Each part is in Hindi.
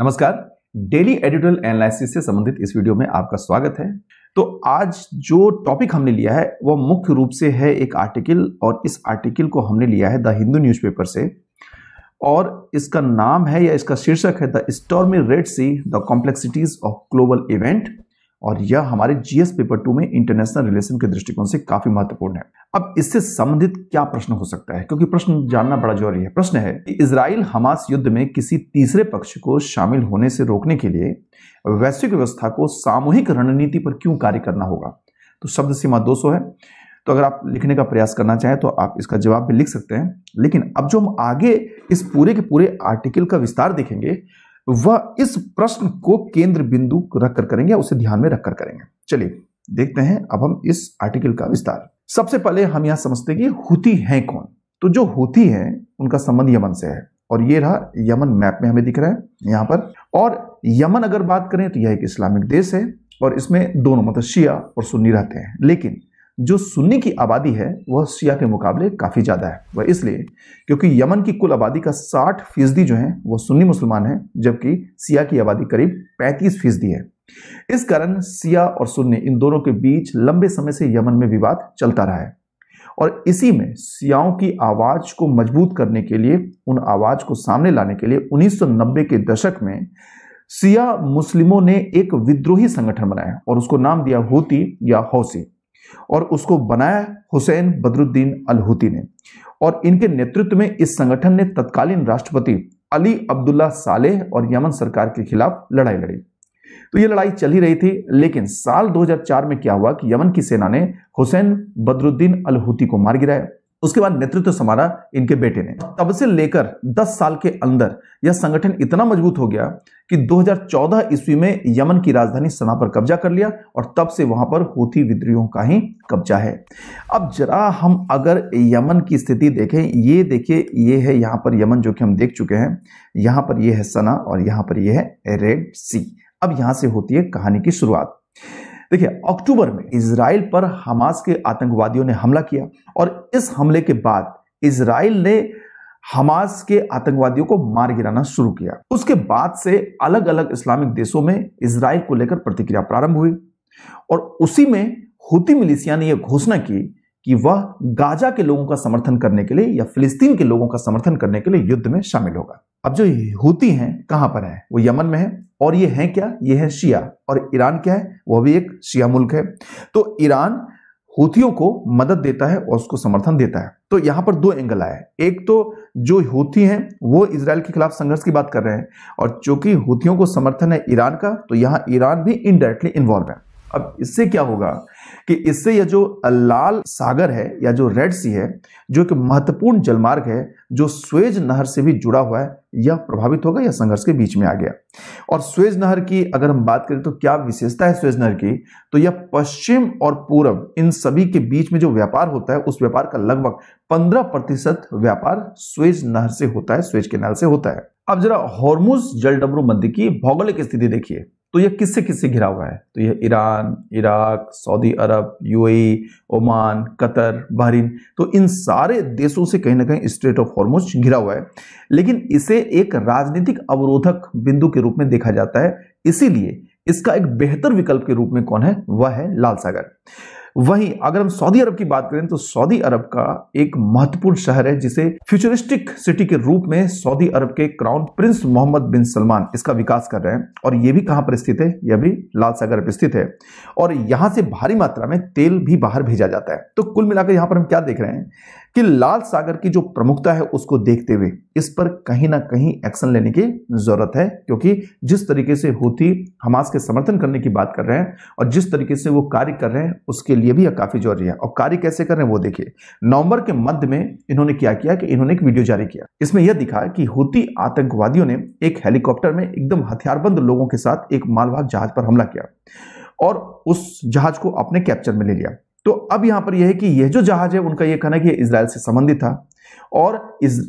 नमस्कार डेली एडिटोरियल एनालिसिस से संबंधित इस वीडियो में आपका स्वागत है तो आज जो टॉपिक हमने लिया है वह मुख्य रूप से है एक आर्टिकल और इस आर्टिकल को हमने लिया है द हिंदू न्यूज़पेपर से और इसका नाम है या इसका शीर्षक है the stormy Red Sea the complexities of global event और यह हमारे जीएस पेपर टू में इंटरनेशनल रिलेशन के दृष्टिकोण से काफी महत्वपूर्ण है अब इससे संबंधित क्या प्रश्न हो सकता है क्योंकि प्रश्न जानना बड़ा जरूरी है प्रश्न है कि इसराइल हमास युद्ध में किसी तीसरे पक्ष को शामिल होने से रोकने के लिए वैश्विक व्यवस्था को सामूहिक रणनीति पर क्यों कार्य करना होगा तो शब्द सीमा दो है तो अगर आप लिखने का प्रयास करना चाहें तो आप इसका जवाब भी लिख सकते हैं लेकिन अब जो हम आगे इस पूरे के पूरे आर्टिकल का विस्तार देखेंगे वह इस प्रश्न को केंद्र बिंदु रखकर करेंगे उसे ध्यान में रखकर करेंगे चलिए देखते हैं अब हम इस आर्टिकल का विस्तार सबसे पहले हम यहां समझते हैं कि हुती हैं कौन तो जो हुती हैं उनका संबंध यमन से है और ये रहा यमन मैप में हमें दिख रहा है यहां पर और यमन अगर बात करें तो यह एक इस्लामिक देश है और इसमें दोनों मतलब शिया और सुन्नी रहते हैं लेकिन जो सुन्नी की आबादी है वह शिया के मुकाबले काफ़ी ज़्यादा है वह इसलिए क्योंकि यमन की कुल आबादी का 60 फीसदी जो है वह सुन्नी मुसलमान है जबकि सिया की आबादी करीब 35 फीसदी है इस कारण सिया और सुन्नी इन दोनों के बीच लंबे समय से यमन में विवाद चलता रहा है और इसी में सियाओं की आवाज़ को मजबूत करने के लिए उन आवाज़ को सामने लाने के लिए 1990 के दशक में सिया मुस्लिमों ने एक विद्रोही संगठन बनाया और उसको नाम दिया होती या हौसी और उसको बनाया हुसैन बदरुद्दीन अलहूती ने और इनके नेतृत्व में इस संगठन ने तत्कालीन राष्ट्रपति अली अब्दुल्ला सालेह और यमन सरकार के खिलाफ लड़ाई लड़ी तो ये लड़ाई चल रही थी लेकिन साल 2004 में क्या हुआ कि यमन की सेना ने हुसैन बदरुद्दीन अलहूती को मार गिराया उसके बाद नेतृत्व संभाला इनके बेटे ने तब से लेकर 10 साल के अंदर यह संगठन इतना मजबूत हो गया कि 2014 ईस्वी में यमन की राजधानी सना पर कब्जा कर लिया और तब से वहां पर होती विद्रोहियों का ही कब्जा है अब जरा हम अगर यमन की स्थिति देखें ये देखिए ये है यहां पर यमन जो कि हम देख चुके हैं यहां पर यह है सना और यहां पर यह है रेड सी अब यहां से होती है कहानी की शुरुआत देखिए अक्टूबर में इसराइल पर हमास के आतंकवादियों ने हमला किया और इस हमले के बाद इसराइल ने हमास के आतंकवादियों को मार गिराना शुरू किया उसके बाद से अलग अलग इस्लामिक देशों में इसराइल को लेकर प्रतिक्रिया प्रारंभ हुई और उसी में हुती मिलिशिया ने यह घोषणा की कि वह गाजा के लोगों का समर्थन करने के लिए या फिलिस्तीन के लोगों का समर्थन करने के लिए युद्ध में शामिल होगा अब जो हूती हैं कहां पर है वो यमन में है और ये हैं क्या ये है शिया और ईरान क्या है वह भी एक शिया मुल्क है तो ईरान हूथियों को मदद देता है और उसको समर्थन देता है तो यहां पर दो एंगल आए एक तो जो हूथी हैं वो इसराइल के खिलाफ संघर्ष की बात कर रहे हैं और चूंकि हुतियों को समर्थन है ईरान का तो यहां ईरान भी इनडायरेक्टली इन्वॉल्व है अब इससे क्या होगा कि इससे यह जो लाल सागर है या जो रेड सी है जो एक महत्वपूर्ण जलमार्ग है जो स्वेज नहर से भी जुड़ा हुआ है यह प्रभावित होगा या संघर्ष के बीच में आ गया और स्वेज नहर की अगर हम बात करें तो क्या विशेषता है स्वेज नहर की तो यह पश्चिम और पूर्व इन सभी के बीच में जो व्यापार होता है उस व्यापार का लगभग पंद्रह प्रतिशत व्यापार स्वेज नहर से होता है स्वेज कैनाल से होता है अब जरा हॉर्मुज जलडमरू मध्य की भौगोलिक स्थिति देखिए तो यह किससे किससे घिरा हुआ है तो यह Iran Iraq Saudi Arab UAE Oman Qatar Bahrain तो इन सारे देशों से कहीं ना कहीं स्ट्रेट ऑफ हॉर्मोज घिरा हुआ है लेकिन इसे एक राजनीतिक अवरोधक बिंदु के रूप में देखा जाता है इसीलिए इसका एक बेहतर विकल्प के रूप में कौन है वह है लाल सागर वहीं अगर हम सऊदी अरब की बात करें तो सऊदी अरब का एक महत्वपूर्ण शहर है जिसे फ्यूचरिस्टिक सिटी के रूप में सऊदी अरब के crown prince Mohammed bin Salman इसका विकास कर रहे हैं और यह भी कहां पर स्थित है यह भी लाल सागर पर स्थित है और यहां से भारी मात्रा में तेल भी बाहर भेजा जाता है तो कुल मिलाकर यहां पर हम क्या देख रहे हैं कि लाल सागर की जो प्रमुखता है उसको देखते हुए इस पर कहीं ना कहीं एक्शन लेने की जरूरत है क्योंकि जिस तरीके से होती हमास के समर्थन करने की बात कर रहे हैं और जिस तरीके से वो कार्य कर रहे हैं उसके लिए भी काफी जरूरी है और कार्य कैसे कर रहे हैं वो देखिए नवंबर के मध्य में इन्होंने क्या किया कि इन्होंने एक वीडियो जारी किया इसमें यह दिखा कि होती आतंकवादियों ने एक हेलीकॉप्टर में एकदम हथियारबंद लोगों के साथ एक मालवाहक जहाज पर हमला किया और उस जहाज को अपने कैप्चर में ले लिया तो अब यहां पर यह है कि यह जो जहाज है उनका यह कहना है कि इसराइल से संबंधित था और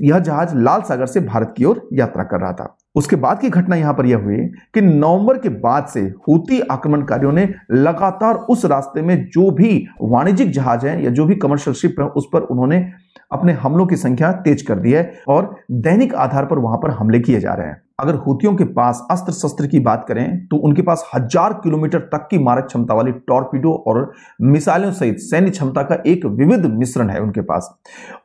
यह जहाज लाल सागर से भारत की ओर यात्रा कर रहा था उसके बाद की घटना यहां पर यह हुई कि नवंबर के बाद से हूती आक्रमणकारियों ने लगातार उस रास्ते में जो भी वाणिज्यिक जहाज हैं या जो भी कमर्शियल शिप है उस पर उन्होंने अपने हमलों की संख्या तेज कर दी है और दैनिक आधार पर वहां पर हमले किए जा रहे हैं अगर हूतियों के पास अस्त्र शस्त्र की बात करें तो उनके पास हजार किलोमीटर तक की मारक क्षमता वाली टॉर्पीडो और मिसाइलों सहित सैन्य क्षमता का एक विविध मिश्रण है उनके पास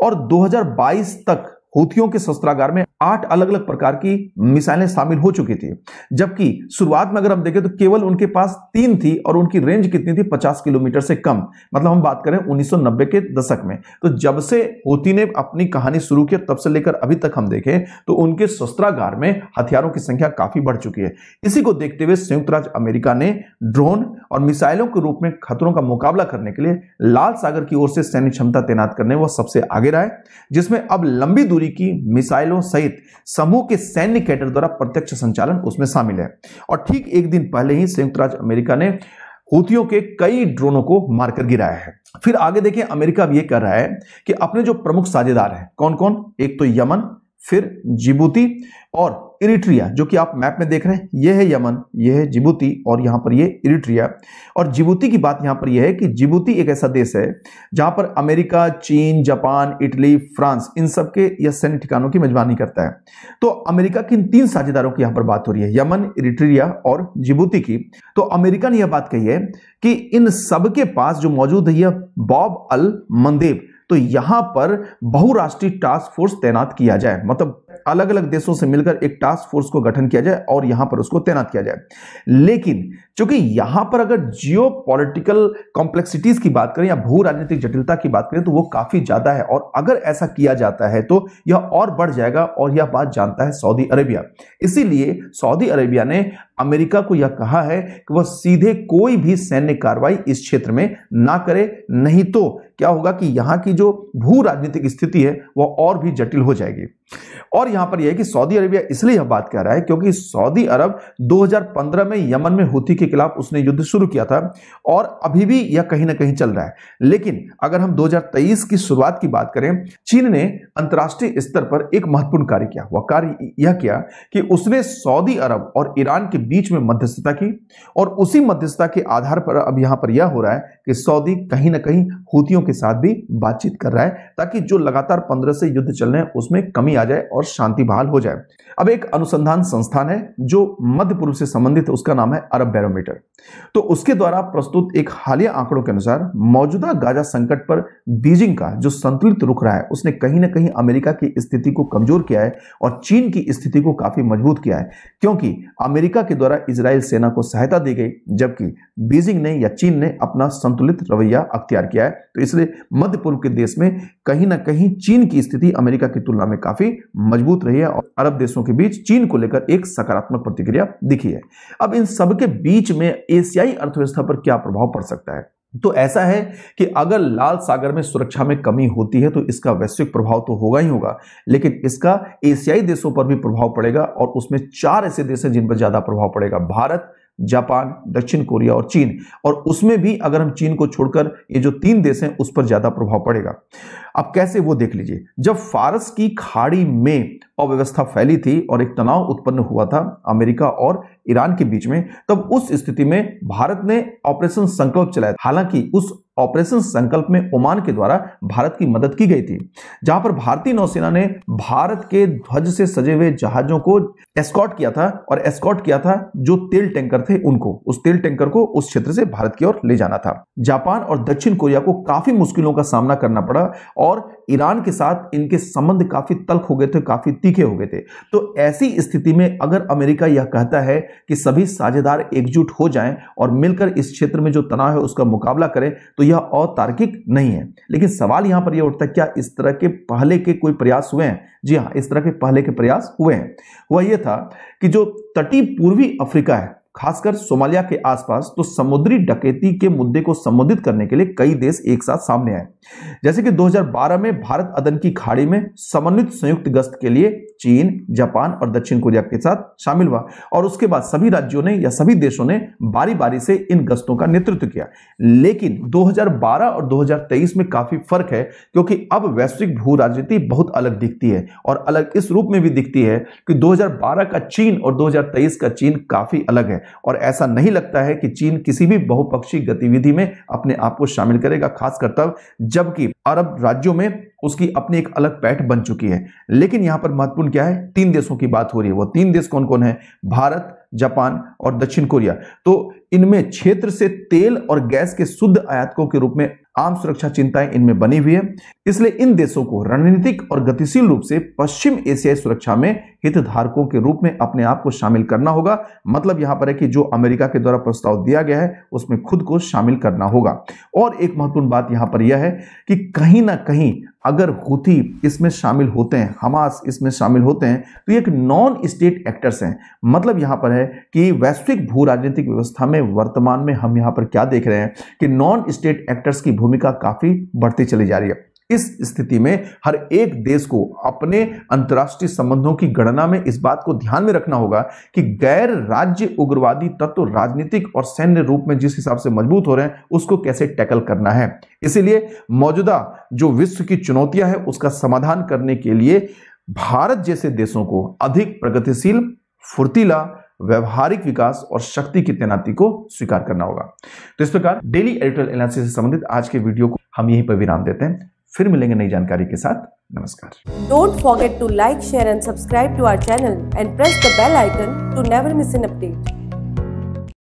और 2022 तक हुतियों के शस्त्रागार में आठ अलग अलग प्रकार की मिसाइलें शामिल हो चुकी थी जबकि शुरुआत में अगर हम देखें तो केवल उनके पास तीन थी और उनकी रेंज कितनी थी 50 किलोमीटर से कम मतलब हम बात करें 1990 के दशक में तो जब से होती ने अपनी कहानी शुरू की तब से लेकर अभी तक हम देखें तो उनके शस्त्रागार में हथियारों की संख्या काफी बढ़ चुकी है इसी को देखते हुए संयुक्त राज्य अमेरिका ने ड्रोन और मिसाइलों के रूप में खतरों का मुकाबला करने के लिए लाल सागर की ओर से सैन्य क्षमता तैनात करने वह सबसे आगे रहा है जिसमें अब लंबी दूरी दूरी की मिसाइलों सहित समूह के सैन्य कैडर द्वारा प्रत्यक्ष संचालन उसमें शामिल है और ठीक एक दिन पहले ही संयुक्त राज्य अमेरिका ने हूतियों के कई ड्रोनों को मारकर गिराया है फिर आगे देखें अमेरिका भी ये कर रहा है कि अपने जो प्रमुख साझेदार हैं कौन कौन एक तो यमन फिर जिबूती और इरिट्रिया जो कि आप मैप में देख रहे हैं यह है यमन यह है जिबूती और यहां पर यह इरिट्रिया और जिबूती की बात यहां पर यह है कि जिबूती एक ऐसा देश है जहां पर अमेरिका चीन जापान इटली फ्रांस इन सब के यह सैन्य ठिकानों की मेजबानी करता है तो अमेरिका के इन तीन साझेदारों की यहां पर बात हो रही है यमन इरिट्रिया और जिबूती की तो अमेरिका ने यह बात कही है कि इन सबके पास जो मौजूद है यह बॉब अल मंदेव तो यहां पर बहुराष्ट्रीय टास्क फोर्स तैनात किया जाए मतलब अलग अलग देशों से मिलकर एक टास्क फोर्स को गठन किया जाए और यहां पर उसको तैनात किया जाए लेकिन क्योंकि यहां पर अगर जियो पॉलिटिकल कॉम्प्लेक्सिटीज की बात करें या भू राजनीतिक जटिलता की बात करें तो वो काफी ज्यादा है और अगर ऐसा किया जाता है तो यह और बढ़ जाएगा और यह बात जानता है सऊदी अरेबिया इसीलिए सऊदी अरेबिया ने अमेरिका को यह कहा है कि वह सीधे कोई भी सैन्य कार्रवाई इस क्षेत्र में ना करे नहीं तो क्या होगा कि यहां की जो भू राजनीतिक स्थिति है वह और भी जटिल हो जाएगी और यहां पर यह है कि सऊदी अरेबिया इसलिए यह बात कह रहा है क्योंकि सऊदी अरब 2015 में यमन में हुती के खिलाफ उसने युद्ध शुरू किया था और अभी भी यह कहीं ना कहीं चल रहा है लेकिन अगर हम 2023 की शुरुआत की बात करें चीन ने अंतर्राष्ट्रीय स्तर पर एक महत्वपूर्ण कार्य किया वह कार्य यह किया कि उसने सऊदी अरब और ईरान के बीच में मध्यस्थता की और उसी मध्यस्थता के आधार पर अब यहां पर यह हो रहा है कि सऊदी कहीं ना कहीं हूतियों के साथ भी बातचीत कर रहा है ताकि जो लगातार पंद्रह से युद्ध चल रहे हैं उसमें कमी आ जाए और शांति बहाल हो जाए अब एक अनुसंधान संस्थान है जो मध्य पूर्व से संबंधित है उसका नाम है अरब बैरो किलोमीटर तो उसके द्वारा प्रस्तुत एक हालिया आंकड़ों के अनुसार मौजूदा गाजा संकट पर बीजिंग का जो संतुलित रुख रहा है उसने कहीं ना कहीं अमेरिका की स्थिति को कमजोर किया है और चीन की स्थिति को काफी मजबूत किया है क्योंकि अमेरिका के द्वारा इसराइल सेना को सहायता दी गई जबकि बीजिंग ने या चीन ने अपना संतुलित रवैया अख्तियार किया है तो इसलिए मध्य पूर्व के देश में कहीं ना कहीं चीन की स्थिति अमेरिका की तुलना में काफी मजबूत रही है और अरब देशों के बीच चीन को लेकर एक सकारात्मक प्रतिक्रिया दिखी है अब इन सबके बीच बीच में एशियाई अर्थव्यवस्था पर क्या प्रभाव पड़ सकता है तो ऐसा है कि अगर लाल सागर में सुरक्षा में कमी होती है तो इसका वैश्विक प्रभाव तो होगा ही होगा लेकिन इसका एशियाई देशों पर भी प्रभाव पड़ेगा और उसमें चार ऐसे देश हैं जिन पर ज्यादा प्रभाव पड़ेगा भारत जापान दक्षिण कोरिया और चीन और उसमें भी अगर हम चीन को छोड़कर ये जो तीन देश हैं उस पर ज्यादा प्रभाव पड़ेगा अब कैसे वो देख लीजिए जब फारस की खाड़ी में अव्यवस्था फैली थी और एक तनाव उत्पन्न हुआ था अमेरिका और ईरान के बीच में तब उस स्थिति में भारत ने ऑपरेशन संकल्प चलाया हालांकि उस ऑपरेशन संकल्प में ओमान के द्वारा भारत की मदद की गई थी जहां पर भारतीय नौसेना ने भारत के ध्वज से सजे हुए जहाजों को एस्कॉट किया था और एस्कॉट किया था जो तेल टैंकर थे उनको उस तेल टैंकर को उस क्षेत्र से भारत की ओर ले जाना था जापान और दक्षिण कोरिया को काफी मुश्किलों का सामना करना पड़ा और ईरान के साथ इनके संबंध काफी तल्ख हो गए थे काफी तीखे हो गए थे तो ऐसी स्थिति में अगर अमेरिका यह कहता है कि सभी साझेदार एकजुट हो जाएं और मिलकर इस क्षेत्र में जो तनाव है उसका मुकाबला करें तो यह अतार्किक नहीं है लेकिन सवाल यहां पर यह उठता है क्या इस तरह के पहले के कोई प्रयास हुए हैं जी हाँ इस तरह के पहले के प्रयास हुए हैं वह यह था कि जो तटीय पूर्वी अफ्रीका है खासकर सोमालिया के आसपास तो समुद्री डकैती के मुद्दे को संबोधित करने के लिए कई देश एक साथ सामने आए जैसे कि 2012 में भारत अदन की खाड़ी में समन्वित संयुक्त गश्त के लिए चीन जापान और दक्षिण कोरिया के साथ शामिल हुआ और उसके बाद सभी राज्यों ने या सभी देशों ने बारी बारी से इन गश्तों का नेतृत्व किया लेकिन 2012 और 2023 में काफी फर्क है क्योंकि अब वैश्विक भू राजनीति बहुत अलग दिखती है और अलग इस रूप में भी दिखती है कि 2012 का चीन और 2023 का चीन काफी अलग है और ऐसा नहीं लगता है कि चीन किसी भी बहुपक्षीय गतिविधि में अपने आप को शामिल करेगा खासकर तब जबकि अरब राज्यों में उसकी अपनी एक अलग पैठ बन चुकी है लेकिन यहां पर महत्वपूर्ण क्या है तीन देशों की बात हो रही है वो तीन देश कौन कौन है भारत जापान और दक्षिण कोरिया तो इनमें क्षेत्र से तेल और गैस के शुद्ध आयातकों के रूप में आम सुरक्षा चिंताएं इनमें बनी हुई है इसलिए इन देशों को रणनीतिक और गतिशील रूप से पश्चिम एशियाई सुरक्षा में हितधारकों के रूप में अपने आप को शामिल करना होगा मतलब यहां पर है कि जो अमेरिका के द्वारा प्रस्ताव दिया गया है उसमें खुद को शामिल करना होगा और एक महत्वपूर्ण बात यहां पर यह है कि कहीं ना कहीं अगर हुथी इसमें शामिल होते हैं हमास इसमें शामिल होते हैं तो एक नॉन स्टेट एक्टर्स हैं मतलब यहाँ पर है कि वैश्विक भू राजनीतिक व्यवस्था में वर्तमान में हम यहाँ पर क्या देख रहे हैं कि नॉन स्टेट एक्टर्स की भूमिका काफ़ी बढ़ती चली जा रही है इस स्थिति में हर एक देश को अपने अंतर्राष्ट्रीय संबंधों की गणना में इस बात को ध्यान में रखना होगा कि गैर राज्य उग्रवादी तत्व राजनीतिक और सैन्य रूप में जिस हिसाब से मजबूत हो रहे हैं उसको कैसे टैकल करना है इसीलिए मौजूदा जो विश्व की चुनौतियां हैं उसका समाधान करने के लिए भारत जैसे देशों को अधिक प्रगतिशील फुर्तीला व्यवहारिक विकास और शक्ति की तैनाती को स्वीकार करना होगा तो इस प्रकार डेली एडिटोरियल एनालिसिस से संबंधित आज के वीडियो को हम यहीं पर विराम देते हैं फिर मिलेंगे नई जानकारी के साथ नमस्कार don't forget to like share and subscribe to our channel and press the bell icon to never miss an update